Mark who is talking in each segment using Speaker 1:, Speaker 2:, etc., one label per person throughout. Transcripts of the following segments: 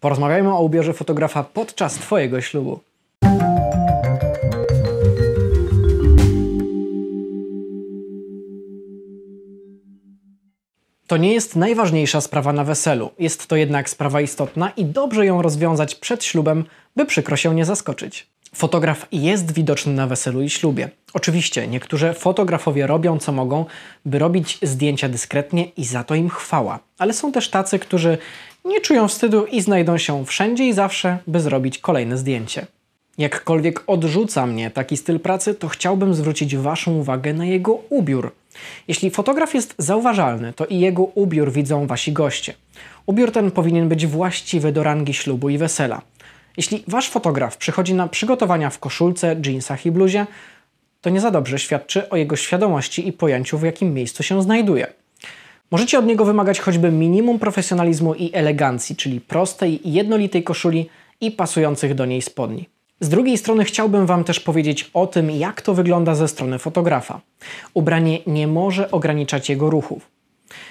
Speaker 1: Porozmawiajmy o ubierze fotografa podczas Twojego ślubu. To nie jest najważniejsza sprawa na weselu, jest to jednak sprawa istotna i dobrze ją rozwiązać przed ślubem, by przykro się nie zaskoczyć. Fotograf jest widoczny na weselu i ślubie. Oczywiście, niektórzy fotografowie robią co mogą, by robić zdjęcia dyskretnie i za to im chwała. Ale są też tacy, którzy nie czują wstydu i znajdą się wszędzie i zawsze, by zrobić kolejne zdjęcie. Jakkolwiek odrzuca mnie taki styl pracy, to chciałbym zwrócić Waszą uwagę na jego ubiór. Jeśli fotograf jest zauważalny, to i jego ubiór widzą Wasi goście. Ubiór ten powinien być właściwy do rangi ślubu i wesela. Jeśli Wasz fotograf przychodzi na przygotowania w koszulce, dżinsach i bluzie, to nie za dobrze świadczy o jego świadomości i pojęciu, w jakim miejscu się znajduje. Możecie od niego wymagać choćby minimum profesjonalizmu i elegancji, czyli prostej, jednolitej koszuli i pasujących do niej spodni. Z drugiej strony chciałbym Wam też powiedzieć o tym, jak to wygląda ze strony fotografa. Ubranie nie może ograniczać jego ruchów.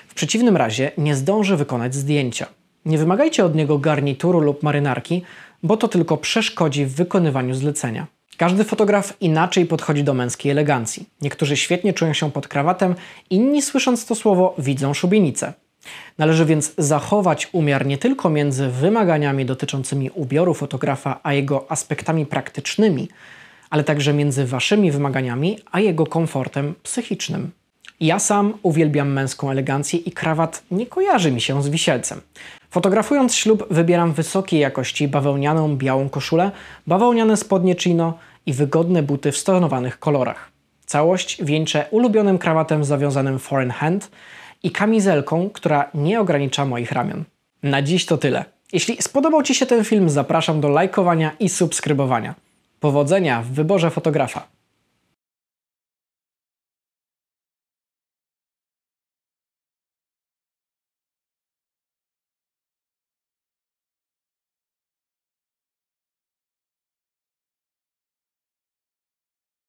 Speaker 1: W przeciwnym razie nie zdąży wykonać zdjęcia. Nie wymagajcie od niego garnituru lub marynarki, bo to tylko przeszkodzi w wykonywaniu zlecenia. Każdy fotograf inaczej podchodzi do męskiej elegancji. Niektórzy świetnie czują się pod krawatem, inni słysząc to słowo widzą szubienicę. Należy więc zachować umiar nie tylko między wymaganiami dotyczącymi ubioru fotografa a jego aspektami praktycznymi, ale także między waszymi wymaganiami a jego komfortem psychicznym. Ja sam uwielbiam męską elegancję i krawat nie kojarzy mi się z wisielcem. Fotografując ślub wybieram wysokiej jakości bawełnianą białą koszulę, bawełniane spodnie chino i wygodne buty w stonowanych kolorach. Całość wieńczę ulubionym krawatem zawiązanym foreign hand i kamizelką, która nie ogranicza moich ramion. Na dziś to tyle. Jeśli spodobał Ci się ten film, zapraszam do lajkowania i subskrybowania. Powodzenia w wyborze fotografa.